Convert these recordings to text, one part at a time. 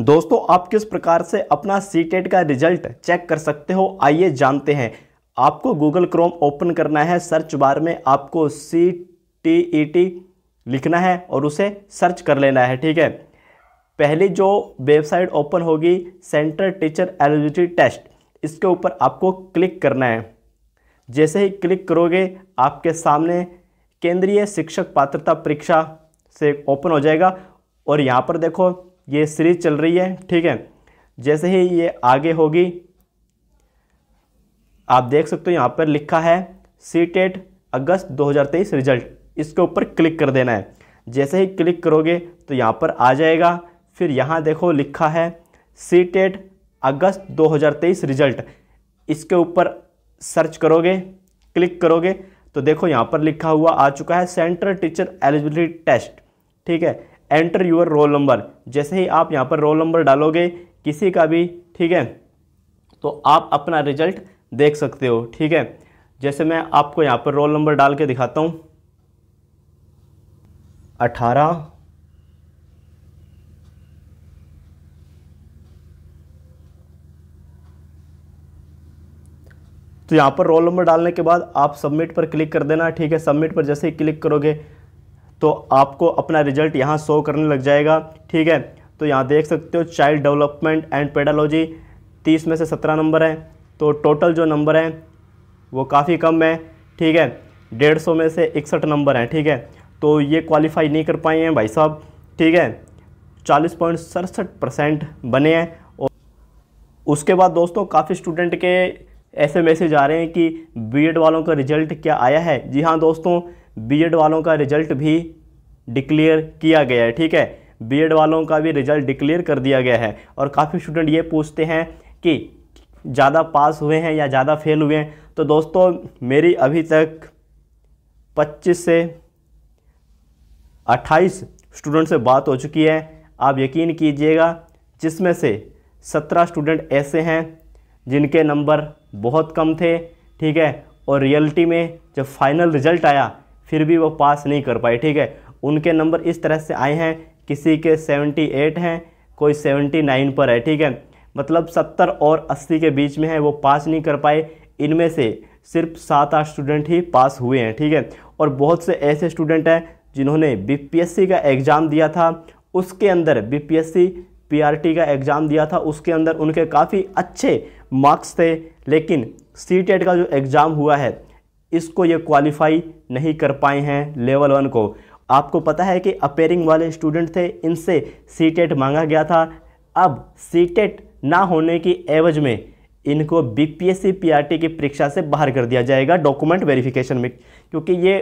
दोस्तों आप किस प्रकार से अपना सी टेट e का रिजल्ट चेक कर सकते हो आइए जानते हैं आपको गूगल क्रोम ओपन करना है सर्च बार में आपको सी टी ई टी लिखना है और उसे सर्च कर लेना है ठीक है पहली जो वेबसाइट ओपन होगी सेंटर टीचर एलिजिबिलिटी टेस्ट इसके ऊपर आपको क्लिक करना है जैसे ही क्लिक करोगे आपके सामने केंद्रीय शिक्षक पात्रता परीक्षा से ओपन हो जाएगा और यहाँ पर देखो ये सीरीज चल रही है ठीक है जैसे ही ये आगे होगी आप देख सकते हो यहाँ पर लिखा है सी टेट अगस्त 2023 रिजल्ट इसके ऊपर क्लिक कर देना है जैसे ही क्लिक करोगे तो यहाँ पर आ जाएगा फिर यहाँ देखो लिखा है सी टेट अगस्त 2023 रिजल्ट इसके ऊपर सर्च करोगे क्लिक करोगे तो देखो यहाँ पर लिखा हुआ आ चुका है सेंट्रल टीचर एलिजिबिलिटी टेस्ट ठीक है एंटर यूर रोल नंबर जैसे ही आप यहाँ पर रोल नंबर डालोगे किसी का भी ठीक है तो आप अपना रिजल्ट देख सकते हो ठीक है जैसे मैं आपको यहाँ पर रोल नंबर डाल के दिखाता हूँ अठारह तो यहाँ पर रोल नंबर डालने के बाद आप सबमिट पर क्लिक कर देना ठीक है सबमिट पर जैसे ही क्लिक करोगे तो आपको अपना रिजल्ट यहाँ शो करने लग जाएगा ठीक है तो यहाँ देख सकते हो चाइल्ड डेवलपमेंट एंड पेडोलॉजी तीस में से सत्रह नंबर है तो टोटल जो नंबर हैं वो काफ़ी कम है ठीक है डेढ़ सौ में से इकसठ नंबर हैं ठीक है तो ये क्वालिफाई नहीं कर पाए हैं भाई साहब ठीक है चालीस पॉइंट सड़सठ परसेंट बने हैं और उसके बाद दोस्तों काफ़ी स्टूडेंट के ऐसे मैसेज आ रहे हैं कि बीएड वालों का रिजल्ट क्या आया है जी हाँ दोस्तों बीएड वालों का रिजल्ट भी डिक्लेयर किया गया है ठीक है बीएड वालों का भी रिजल्ट डिक्लेयर कर दिया गया है और काफ़ी स्टूडेंट ये पूछते हैं कि ज़्यादा पास हुए हैं या ज़्यादा फेल हुए हैं तो दोस्तों मेरी अभी तक 25 से 28 स्टूडेंट से बात हो चुकी है आप यकीन कीजिएगा जिसमें से 17 स्टूडेंट ऐसे हैं जिनके नंबर बहुत कम थे ठीक है और रियलिटी में जब फाइनल रिजल्ट आया फिर भी वो पास नहीं कर पाए ठीक है उनके नंबर इस तरह से आए हैं किसी के 78 हैं कोई 79 पर है ठीक है मतलब 70 और 80 के बीच में है वो पास नहीं कर पाए इनमें से सिर्फ सात आठ स्टूडेंट ही पास हुए हैं ठीक है और बहुत से ऐसे स्टूडेंट हैं जिन्होंने बी का एग्ज़ाम दिया था उसके अंदर बी पी का एग्ज़ाम दिया था उसके अंदर उनके काफ़ी अच्छे मार्क्स थे लेकिन सी का जो एग्ज़ाम हुआ है इसको ये क्वालिफाई नहीं कर पाए हैं लेवल वन को आपको पता है कि अपेयरिंग वाले स्टूडेंट थे इनसे सी टेट e मांगा गया था अब सी टेट e ना होने की एवज में इनको बीपीएससी पीआरटी की परीक्षा से बाहर कर दिया जाएगा डॉक्यूमेंट वेरिफिकेशन में क्योंकि ये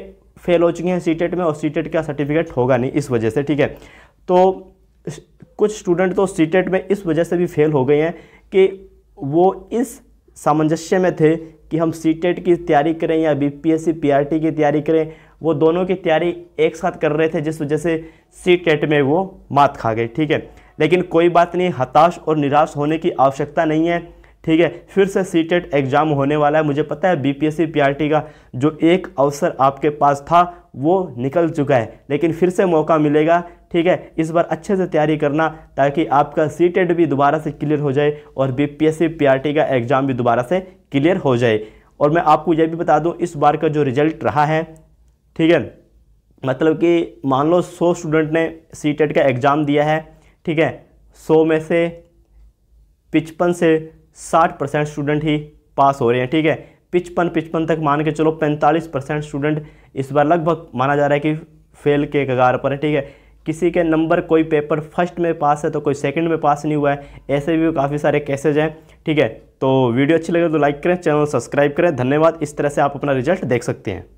फेल हो चुके हैं सी टेट e में और सी टेट का सर्टिफिकेट होगा नहीं इस वजह से ठीक है तो कुछ स्टूडेंट तो सी टेट में इस वजह से भी फेल हो गए हैं कि वो इस सामंजस्य में थे कि हम सी टेट e की तैयारी करें या B P S C P R T की तैयारी करें वो दोनों की तैयारी एक साथ कर रहे थे जिस वजह से सी टेट e में वो मात खा गए ठीक है लेकिन कोई बात नहीं हताश और निराश होने की आवश्यकता नहीं है ठीक है फिर से सी टेट एग्ज़ाम होने वाला है मुझे पता है B P S C P R T का जो एक अवसर आपके पास था वो निकल चुका है लेकिन फिर से मौका मिलेगा ठीक है इस बार अच्छे से तैयारी करना ताकि आपका सी e भी दोबारा से क्लियर हो जाए और बी पी एस का एग्ज़ाम भी दोबारा से क्लियर हो जाए और मैं आपको यह भी बता दूं इस बार का जो रिज़ल्ट रहा है ठीक है मतलब कि मान लो सौ स्टूडेंट ने सी टेट e का एग्ज़ाम दिया है ठीक है सौ में से पिचपन से साठ परसेंट स्टूडेंट ही पास हो रहे हैं ठीक है पिचपन पिचपन तक मान के चलो पैंतालीस परसेंट स्टूडेंट इस बार लगभग माना जा रहा है कि फेल के कगार पर है ठीक है किसी के नंबर कोई पेपर फर्स्ट में पास है तो कोई सेकंड में पास नहीं हुआ है ऐसे भी काफ़ी सारे केसेज हैं ठीक है तो वीडियो अच्छी लगे तो लाइक करें चैनल सब्सक्राइब करें धन्यवाद इस तरह से आप अपना रिजल्ट देख सकते हैं